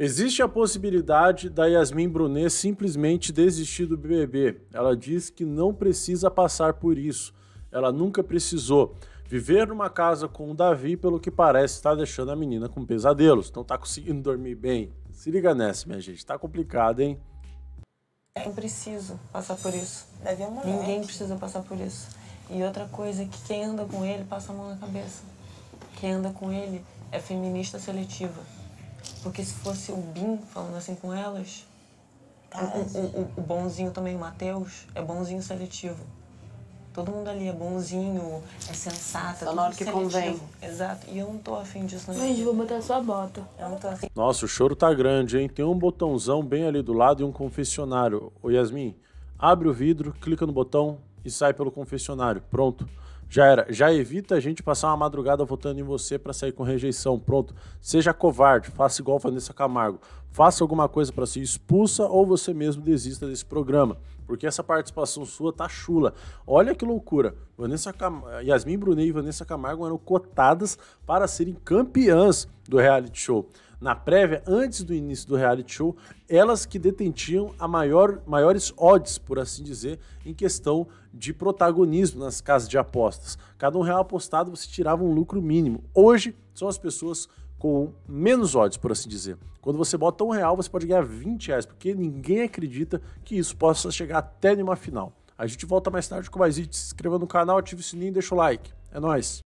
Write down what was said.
Existe a possibilidade da Yasmin Brunet simplesmente desistir do BBB. Ela diz que não precisa passar por isso. Ela nunca precisou. Viver numa casa com o Davi, pelo que parece, está deixando a menina com pesadelos. Não está conseguindo dormir bem. Se liga nessa, minha gente. Está complicado, hein? Não preciso passar por isso. Davi é moleque. Ninguém precisa passar por isso. E outra coisa é que quem anda com ele passa a mão na cabeça. Quem anda com ele é feminista seletiva. Porque se fosse o Bin falando assim com elas, tá, o, o, o, bonzinho também, o Matheus, é bonzinho seletivo. Todo mundo ali é bonzinho, é sensato. Só na hora que seletivo. convém. Exato. E eu não tô afim disso. Não. gente vou botar sua bota. Eu não tô afim. Nossa, o choro tá grande, hein? Tem um botãozão bem ali do lado e um confessionário. Ô Yasmin, abre o vidro, clica no botão e sai pelo confessionário. Pronto. Já era. Já evita a gente passar uma madrugada votando em você para sair com rejeição. Pronto. Seja covarde. Faça igual a Vanessa Camargo faça alguma coisa para ser expulsa ou você mesmo desista desse programa, porque essa participação sua tá chula. Olha que loucura. Vanessa Cam... Yasmin Brunet e Vanessa Camargo eram cotadas para serem campeãs do reality show. Na prévia, antes do início do reality show, elas que detentiam a maior, maiores odds, por assim dizer, em questão de protagonismo nas casas de apostas. Cada um real apostado você tirava um lucro mínimo. Hoje são as pessoas com menos odds, por assim dizer. Quando você bota um real, você pode ganhar 20 reais, porque ninguém acredita que isso possa chegar até numa final. A gente volta mais tarde com mais vídeos. Se inscreva no canal, ative o sininho e deixa o like. É nóis!